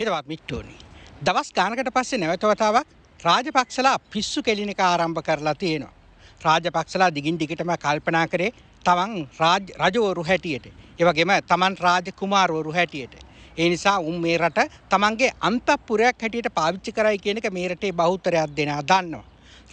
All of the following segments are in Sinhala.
හිතවත් මිට්ටෝනි. දවස් ගානකට පස්සේ නැවතවතාවක් රාජපක්ෂලා පිස්සු කෙලින එක ආරම්භ කරලා තියෙනවා. රාජපක්ෂලා දිගින් දිගටම කල්පනා කරේ තමන් රජවරු හැටියට. ඒවගේම තමන් රාජ කුමාරවරු හැටියට. ඒ නිසා උන් මේ රට තමන්ගේ අන්තපුරයක් හැටියට පාවිච්චි කරයි කියන එක මේ රටේ බහුතරයක් දෙනා දන්නවා.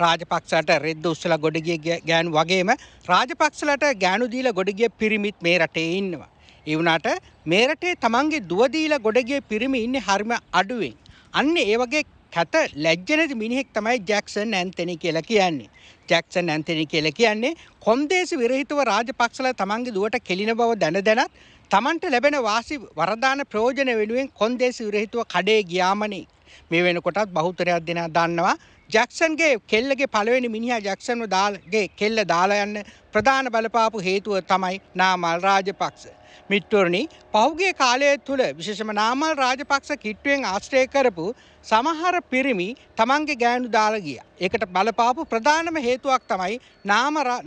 රාජපක්ෂලට රෙද්ද උස්සලා ගොඩගිය ගෑනු වගේම රාජපක්ෂලට ගෑනු දීලා ගොඩගිය පිරිමිත් මේ රටේ ඉන්නවා. ඒ වුණාට මේ රටේ තමන්ගේ දුව දීලා ගොඩ ගිය පිරිමි ඉන්නේ හරිම අඩුවෙන්. අන්න ඒ වගේ කැත ලැජ්ජ නැති මිනිහෙක් තමයි ජැක්සන් ඇන්තනි කියලා කියන්නේ. ජැක්සන් ඇන්තනි කියලා කියන්නේ කොන්දේසි විරහිතව රාජපක්ෂලා තමන්ගේ දුවට කෙලින බව දැන දැනත් තමන්ට ලැබෙන වාසි වරදාන ප්‍රයෝජන වෙනුවෙන් කොන්දේසි විරහිතව කඩේ ගියාමනේ. මේ වෙනකොටත් බහුතරයක් දෙනා දන්නවා ජැක්සන්ගේ කෙල්ලගේ පළවෙනි මිනිහා ජැක්සන්ව දාගේ කෙල්ල දාලා යන්න ප්‍රධාන බලපාපු හේතුව තමයි නාමල් රාජපක්ෂ. මිත්වරණි පහුගේ කාලය තුළ විශේෂම නාමල් රාජපක්ෂ කිට්ටුවෙන් ආශ්‍රය කරපු සමහර පිරිමි තමන්ගේ ගෑනු දාලා ගිය. ඒකට බලපාපු ප්‍රධානම හේතුවක් තමයි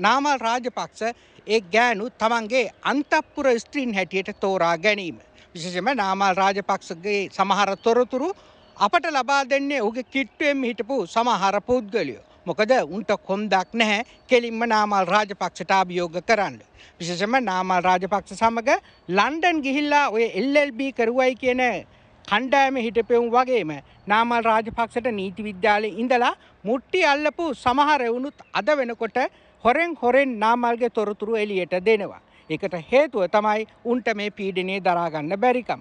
නාමල් රාජපක්ෂ ඒ ගෑනු තමන්ගේ අන්තප්පුර ස්ත්‍රීන් හැටියට තෝරා ගැනීම. විශේෂම නාමල් රාජපක්ෂගේ සමහර තොරතුරු අපට ලබා දෙන්නේ ඔහුගේ කිට්ටුවෙන් හිටපු සමහර පුද්ගලයෝ. මොකද උන්ට කොන්දක් නැහැ කෙලින්ම නාමල් රාජපක්ෂට අභියෝග කරන්න. විශේෂම නාමල් රාජපක්ෂ සමග ලන්ඩන් ගිහිල්ලා ඔය එල්ල්B කරුවයි කියන කණ්ඩායම හිටපෙවුම් වගේම නාමල් රාජපක්ෂට නීති විද්‍යාලේ ඉඳලා මුට්ටි අල්ලපු සමහර වුණුත් අද වෙනකොට හොරෙන් හොරෙන් නාමල්ගේ තොරතුරු එළියට දෙනවා. ඒකට හේතුව තමයි උන්ට මේ පීඩනය දරාගන්න බැරිකම.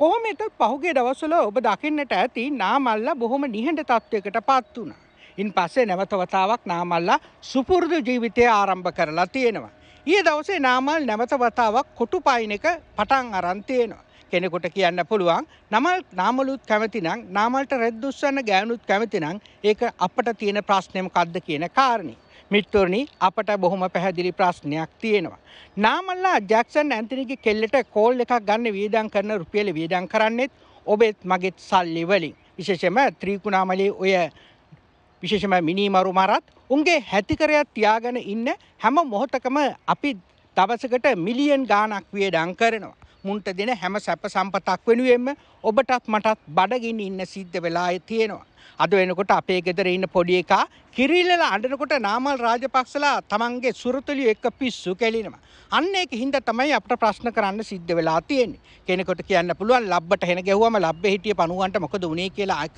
කොහොමෙත පහුගේ දවස්වල ඔබ දකින්නට ඇති නාමල්ලා බොහොම නිහඬ තත්ත්වයකට පත් වුණා. ඉන් පස්සේ නැවතවතාවක් නාමල්ලා සුපුරුදු ජීවිතය ආරම්භ කරලා තියෙනවා. ඊයේ දවසේ නාමල් නැවතවතාවක් කොටු පයින් එක පටන් අරන් තියෙනවා. කෙනෙකුට කියන්න පුළුවන් නමල් නාමලුත් කැමතිනම් නාමල්ට රෙද්දුස්සන්න ගෑනුත් කැමතිනම් ඒක අපට තියෙන ප්‍රශ්නය මොකද්ද කියන කාරණේ. මිත්තුරණි අපට බොහොම පැහැදිලි ප්‍රශ්නයක් තියෙනවා. නාමල්ලා ජැක්සන් ඇන්තනිගේ කෙල්ලට කෝල් එකක් ගන්න වියදම් කරන රුපියල වියදම් කරන්නෙත් ඔබෙත් මගෙත් සල්ලි වලින්. විශේෂම ත්‍රීකුණාමලේ ඔය විශේෂම මිනිමරු මරත් උන්ගේ හැතිකරයක් තියාගෙන ඉන්න හැම මොහොතකම අපි දවසකට මිලියන් ගාණක් වියදම් කරනවා. මුන්ට දෙන හැම සැප සම්පතක් වෙනුවෙන්ම ඔබටත් මටත් බඩගින්න ඉන්න සිද්ධ වෙලා තියෙනවා. අද වෙනකොට අපේ ගෙදර ඉන්න පොඩි එකා කිරිල්ලල අඬනකොට නාමල් රාජපක්ෂලා තමන්ගේ සුරතුලිය එක්ක පිස්සු කෙලිනවා. අන්න ඒක හින්දා තමයි අපිට ප්‍රශ්න කරන්න සිද්ධ වෙලා තියෙන්නේ. කෙනෙකුට කියන්න පුළුවන් ලබ්බට හෙන ගැහුවම ලබ්බේ හිටිය පණුවන්ට මොකද උනේ කියලා ඒක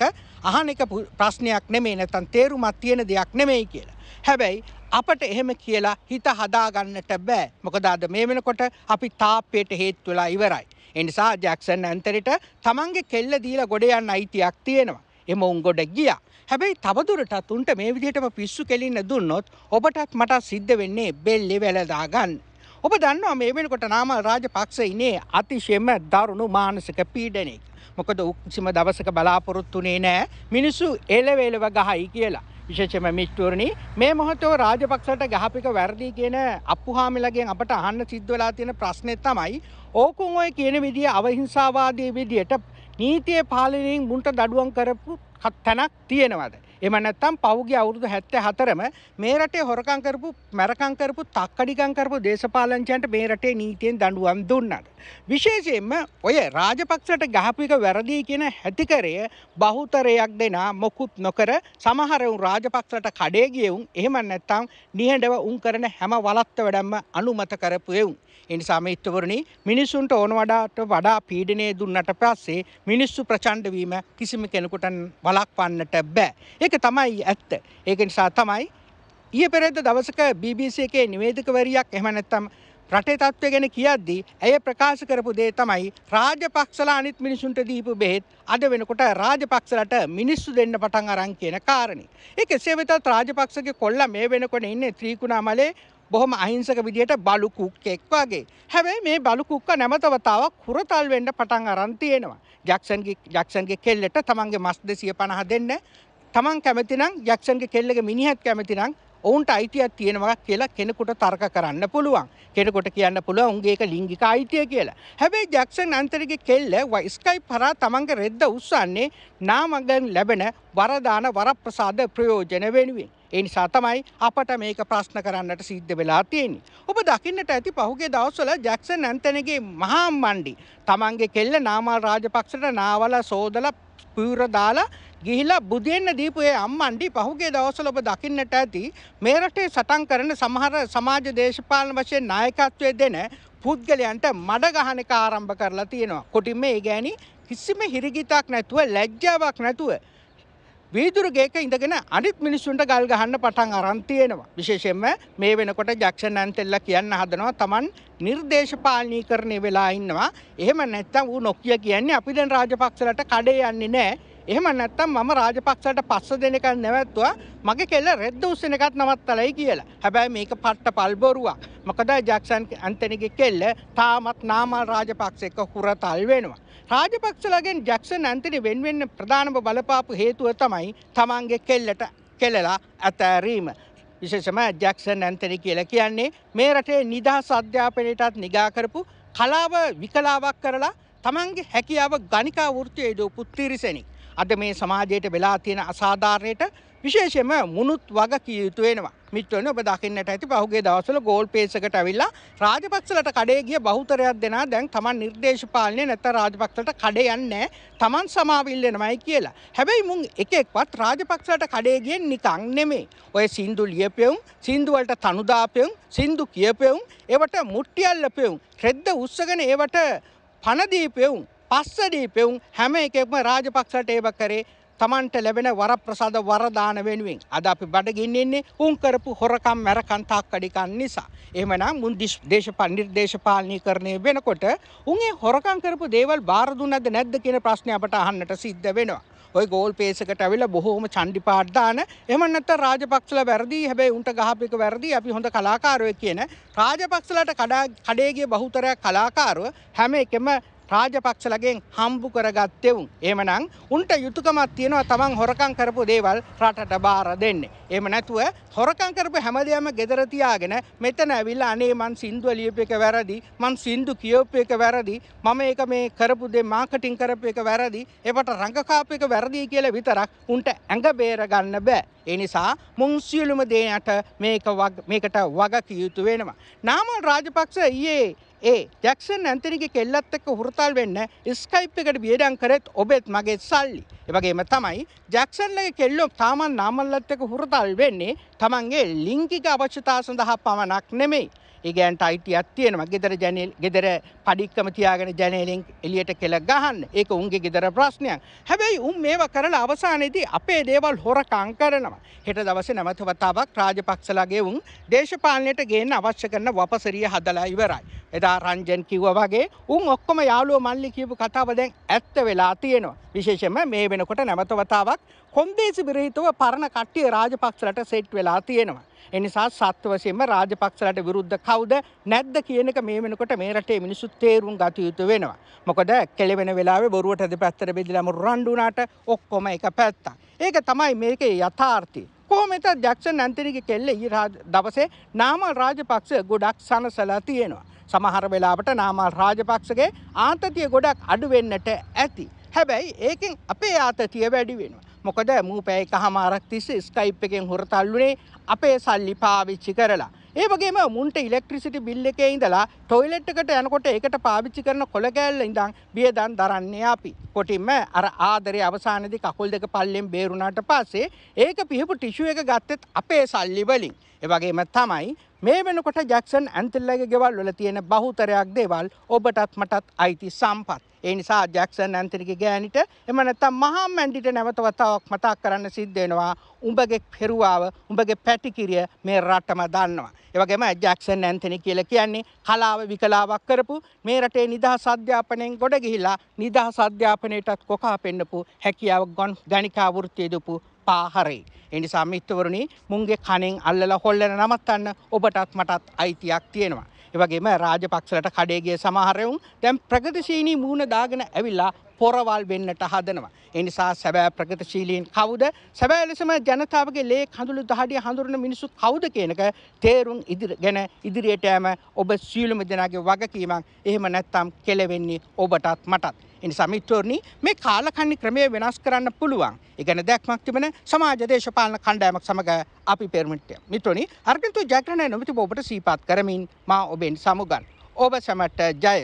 අහන එක ප්‍රශ්නයක් නෙමෙයි නැත්තම් තේරුමක් තියෙන දෙයක් නෙමෙයි කියලා. හැබැයි අපට එහෙම කියලා හිත හදාගන්නට බෑ. මොකද අද මේ වෙනකොට අපි තාප්පයට හේතු වෙලා ඉවරයි. ඒ නිසා ජැක්සන් ඇන්තරිට තමන්ගේ කෙල්ල දීලා ගොඩ යන්න අයිතියක් තියෙනවා. එම උන් ගොඩ ගියා. හැබැයි තවදුරටත් උන්ට මේ විදිහටම පිස්සු කෙලින්න දුන්නොත් ඔබටත් මටත් සිද්ධ වෙන්නේ බෙල්ලේ වැළදා ගන්න. ඔබ දන්නවා මේ වෙනකොට නාමල් රාජපක්ෂ ඉන්නේ අතිශයම දරුණු මානසික පීඩනයක. මොකද කිසිම දවසක බලාපොරොත්තු වෙන්නේ නැහැ මිනිස්සු එළවෙලව ගහයි කියලා. විශේෂම මිස්තුවරණි මේ මොහොතෝ රාජපක්ෂට ගහපික වැරදි කියන අප්පුහාමිලගෙන් අපට අහන්න සිද්ධ වෙලා තියෙන ප්‍රශ්නේ තමයි ඕකුන් ඔය කියන විදිය අවහිංසාවාදී විදියට නීතිය පාලනයෙන් මුන්ට දඩුවම් කරපු තැනක් තියෙනවද එම නැත්තම් පෞගේ අවුරුදු හැත්ත හතරම මේ රටේ හොරකංකරපු මැරකංකරපු තක්කඩිකංකරපු දේශපාලංචයන්ට මේ රටේ නීතියෙන් දඩුවම් දුන්නට. විශේෂයෙන්ම ඔය රාජපක්ෂට ගහපික වැරදිී කියෙන හැතිකරය බහුතරයක් දෙනා මොකුත් නොකර සමහරවුන් රාජපක්ෂට කඩේගියවුන් එහෙම නැත්තම් නිහඬව උන් කරන හැම වලත්ත වැඩම්ම අනුමත කරපු එවුන්. එනිසා මිත්‍රවරණි මිනිසුන්ට ඕන වඩාට වඩා පීඩනය දුන්නට පස්සේ මිනිස්සු ප්‍රචණ්ඩ වීම කිසිම කෙනෙකුට වළක්වන්නට බෑ. ඒක තමයි ඇත්ත. ඒක නිසා තමයි ඊයේ පෙරේද දවසක BBC එකේ නිවේදකවරියක් එහෙම නැත්නම් රටේ තත්ත්වය ගැන කියද්දී ඇය ප්‍රකාශ කරපු දේ තමයි රාජපක්ෂලා අනිත් මිනිසුන්ට දීපු බෙහෙත් අද වෙනකොට රාජපක්ෂලට මිනිස්සු දෙන්න පටන් අරන් කියන කාරණේ. ඒක එසේ වෙතත් රාජපක්ෂගේ කොල්ලා මේ වෙනකොට ඉන්නේ ත්‍රිකුණාමලේ බොහොම අහිංසක විදියට බලු කුක්කෙක් වගේ. හැබැයි මේ බලු කුක්ක නැමතවතාවක් කුරතල් වෙන්න පටන් අරන් තියෙනවා. ජැක්සන්ගේ ජැක්සන්ගේ කෙල්ලට තමන්ගේ මස් 250 දෙන්න. තමන් කැමති නම් ජැක්සන්ගේ කෙල්ලගේ මිනිහත් කැමති නම් ඔවුන්ට අයිතියක් තියෙනවා කියලා කෙනෙකුට තර්ක කරන්න පුළුවන්. කෙනෙකුට කියන්න පුළුවන් උන්ගේ ඒක ලිංගික අයිතිය කියලා. හැබැයි ජැක්සන් අන්තරගේ කෙල්ල ස්කයිප් හරහා තමන්ගේ රෙද්ද උස්සන්නේ නාමගෙන් ලැබෙන වරදාන වරප්‍රසාද ප්‍රයෝජන වෙනුවෙන්. ඒ නිසා තමයි අපට මේක ප්‍රශ්න කරන්නට සිද්ධ වෙලා තියෙන්නේ. ඔබ දකින්නට ඇති පහුගේ දවස්වල ජැක්සන් ඇන්තනගේ මහා මණ්ඩි තමන්ගේ කෙල්ල නාමල් රාජපක්ෂට නාවල සෝදලා පූර දාලා ගිහිලා බුදින්න දීපු ඒ අම්මණ්ඩි පහුගිය දවස්වල ඔබ දකින්නට ඇති මේ රටේ සටන් කරන සමහර සමාජ දේශපාලන වශයෙන් නායකත්වයේ දෙන පුද්ගලයන්ට මඩ ගහන එක ආරම්භ කරලා තියෙනවා. කොටින් මේ ගෑණි කිසිම හිරිගිතක් නැතුව ලැජ්ජාවක් නැතුව වීදුරුගේක ඉඳගෙන අනිත් මිනිස්සුන්ට ගල් ගහන්න පටන් අරන් තියෙනවා. විශේෂයෙන්ම මේ වෙනකොට ජැක්සන් ඇන්තෙල්ලා කියන්න හදනවා Taman නිර්දේශපාලනීකරණය වෙලා ඉන්නවා. එහෙම නැත්නම් ඌ නොකිය කියන්නේ අපි දැන් රාජපක්ෂලට කඩේ යන්නේ නැහැ. එහෙම නැත්තම් මම රාජපක්ෂට පස්ස දෙනක නැවැත්තුවා මගේ කෙල්ල රෙද්ද උස්සන එකත් නවත්තලයි කියලා. හැබැයි මේක පට්ට පල්බොරුවක්. මොකද ජැක්සන් ඇන්තනිගේ කෙල්ල තාමත් නාමල් රාජපක්ෂ එක හුරතල් වෙනවා. රාජපක්ෂලගෙන් ජැක්සන් ඇන්තනි වෙන්වෙන්න ප්‍රධානම බලපාපු හේතුව තමයි තමන්ගේ කෙල්ලට කෙලලා ඇතෑරීම. විශේෂම ජැක්සන් ඇන්තනි කියලා කියන්නේ මේ රටේ නිදහස් අධ්‍යාපනයටත් නිගා කරපු කලාව විකලාවක් කරලා තමන්ගේ හැකියාව ගනිකා වෘත්තියේදූ පුත්තිරිසෙනි. අද මේ සමාජයට වෙලා තියෙන අසාධාරණයට විශේෂයෙන්ම මුනුත් වග කිය යුතු වෙනවා. මිත්‍රවනි ඔබ දකින්නට ඇති පහුගිය දවස්වල ගෝල් පේසකට ඇවිල්ලා රාජපක්ෂලට කඩේ ගිය බහුතරයක් දෙනා දැන් තමන් නිර්දේශපාලනේ නැත්නම් රාජපක්ෂලට කඩේ යන්නේ තමන් සමාවිල් වෙනවයි කියලා. හැබැයි මුන් එක එක්වත් රාජපක්ෂලට කඩේ ගියේ නිකන් නෙමෙයි. ඔය සින්දු ලියපෙවුම්, සින්දු වලට තනු දාපෙවුම්, සින්දු කියපෙවුම්, ඒවට මුට්ටියල්ලපෙවුම්, රෙද්ද උස්සගෙන ඒවට පණ දීපෙවුම් පස්සදී පෙවුම් හැම එකෙක්ම රාජපක්ෂට ඒව කරේ තමන්ට ලැබෙන වරප්‍රසාද වරදාන වෙනුවෙන් අද අපි බඩගින්න ඉන්නේ උන් කරපු හොරකම් මැරකම් තාක්කඩිකන් නිසා. එහෙමනම් උන් දේශපාලන නිර්දේශපාලනීකරණය වෙනකොට උන් ඒ හොරකම් කරපු දේවල් බාර දුන්නද නැද්ද කියන ප්‍රශ්නේ අපට අහන්නට සිද්ධ වෙනවා. ඔය ගෝල් පේසකට ඇවිල්ලා බොහෝම චණ්ඩි පාට් දාන එහෙම නැත්නම් රාජපක්ෂලා වැරදි හැබැයි උන්ට ගහපේක වැරදි අපි හොඳ කලාකාරයෝ කියන රාජපක්ෂලාට කඩේ ගිය බහුතරයක් කලාකාරව හැම එකම රාජපක්ෂලගෙන් හම්බු කරගත්තෙවුන්. එමනං උන්ට යුතුකමත් තියෙනවා තමන් හොරකං කරපු දේවල් රටට බාර දෙන්න. එම නැතුව හොරකං කරපු හැමදයම ගෙදරතියාගෙන මෙතන ඇවිල්ල අනේ මන් සින්දුව ලියප එක වැරදි මන් සින්දු කියෝප්ප එක වැරදි මම ඒක මේ කරපු දෙ මාකටින් කරපු එක වැරදි එපට රඟකාප එක වැරදිී කියල විතරක් උන්ට ඇඟ බේරගන්න බෑ. එනිසා මුංසිියලුම දේනට මේකට වග කියයුතු වෙනවා. නාමල් රාජපක්ෂ ඊයේ ඒ ජැක්සන් ඇන්තනිගේ කෙල්ලත් එක්ක හුරතල් වෙන්න ස්කයිප් එකට වියඩම් කරෙත් ඔබෙත් මගේ සල්ලි. ඒ වගේම තමයි ජැක්සන්ලගේ කෙල්ලෝ තාමන් නාමල්ලත් එක්ක හුරතල් වෙන්නේ තමන්ගේ ලිංගික අවශ්‍යතා සඳහා පමණක් නෙමෙයි. ඒගෑන්ට අයිටියක් තියෙනවා ගෙදර ජැනල් ගෙදර පඩික්කම තියාගෙන ජැනලෙන් එලියට කෙළ ගහන්න ඒක උන්ගේ ගෙදර ප්‍රශ්නයක් හැබැයි උන් මේවා කරලා අවසානයේදී අපේ දේවල් හොරකං කරනවා හෙට දවසේ නැවත වතාවක් රාජපක්ෂලාගේ උන් දේශපාලනයට ගේන්න අවශ්‍ය කරන වපසරිය හදලා ඉවරයි එදා රංජන් කිව්වා වගේ උන් ඔක්කොම යාළුවෝ මල්ලි කියපු කතාව දැන් ඇත්ත වෙලා තියෙනවා විශේෂයෙන්ම මේ වෙනකොට නැවත වතාවක් කොන්දේසි විරහිතව පරණ කට්ටිය රාජපක්ෂලට සෙට් වෙලා තියෙනවා. එනිසා සත්වවශයෙන්ම රාජපක්ෂලට විරුද්ධ කවුද නැද්ද කියන එක මේ වෙනකොට මේ රටේ මිනිස්සු තේරුම් ගත යුතු වෙනවා. මොකද කෙලවෙන වෙලාවේ බොරුවට දෙපැත්තට බෙදලාම රණ්ඩු වුණාට ඔක්කොම එක පැත්තක්. ඒක තමයි මේකේ යථාර්ථය. කොහොමද ජැක්සන් ඇන්තනිගේ කෙල්ල ඊ දවසේ නාමල් රාජපක්ෂ ගොඩක් සනසලා තියෙනවා. සමහර වෙලාවට නාමල් රාජපක්ෂගේ ආතතිය ගොඩක් අඩු වෙන්නට ඇති. හැබැයි ඒකෙන් අපේ ආතතිය වැඩි වෙනවා. මොකද මූ පැය එකහමාරක් තිස්සේ ස්කයිප් එකෙන් හොරතල්ලුනේ අපේ සල්ලි පාවිච්චි කරලා. ඒ වගේම මුන්ට ඉලෙක්ට්‍රිසිටි බිල් එකේ ඉඳලා ටොයිලට් එකට යනකොට ඒකට පාවිච්චි කරන කොළ කෑල්ල ඉඳන් වියදම් දරන්නේ අපි. කොටින්ම අර ආදරේ අවසානයේදී කකුල් දෙක පල්ලෙන් බේරුණාට පස්සේ ඒක පිහපු ටිෂු එක ගත්තෙත් අපේ සල්ලි වලින්. ඒ වගේම තමයි මේ වෙනකොට ජැක්සන් ඇන්තිල්ලගේ ගෙවල් වල තියෙන බහුතරයක් දේවල් ඔබටත් මටත් අයිති සම්පත්. ඒ නිසා ජැක්සන් ඇන්තිරිගේ ගෑනිට එම නැත්තම් මහා මැන්ඩිට නැවතවතාවක් මතක් කරන්න සිද්ධ වෙනවා. උඹගේ පෙරුවාව උඹගේ පැටිකිරිය මේ රටම දන්නවා. ඒ වගේම ජැක්සන් ඇන්තනි කියලා කියන්නේ කලාව විකලාවක් කරපු මේ රටේ නිදහස් අධ්‍යාපනයෙන් ගොඩ ගිහිලා නිදහස් අධ්‍යාපනයටත් කොකා පෙන්නපු හැකියාව ගණිකා වෘත්තිය දීපු පාහරේ. එනිසා මිත්‍රවරුණි මුන්ගේ කණෙන් අල්ලලා හොල්ලන නමත්තන්න ඔබටත් මටත් අයිතියක් තියෙනවා. එවගේම රාජපක්ෂලට කඩේගේ සමහරවුන් දැන් ප්‍රගතිශීනී මුහුණ දාගෙන ඇවිල්ලා පොරවල් වෙන්නට හදනවා. ඒ නිසා සැබෑ ප්‍රගතිශීලීන් කවුද? සැබෑ ලෙසම ජනතාවගේ ලේ කඳුළු දහඩිය හඳුනන මිනිස්සු කවුද කියනක තේරුම් ඉදිරිගෙන ඉදිරියට යෑම ඔබ සියලුම දෙනාගේ වගකීමක්. එහෙම නැත්නම් කෙලවෙන්නේ ඔබටත් මටත්. එනිසා මිත්‍රෝනි මේ කාලකන්ණි ක්‍රමය වෙනස් කරන්න පුළුවන්. ඒ ගැන දැක්මක් තිබෙන සමාජ දේශපාලන කණ්ඩායමක් සමග අපි පෙරමිට්ටය. මිත්‍රෝනි අර්ගන්තු ජයග්‍රහණය නොමිතිබ ඔබට සීපාත් කරමින් මා ඔබෙන් සමුගන්. ඔබ සැමට ජය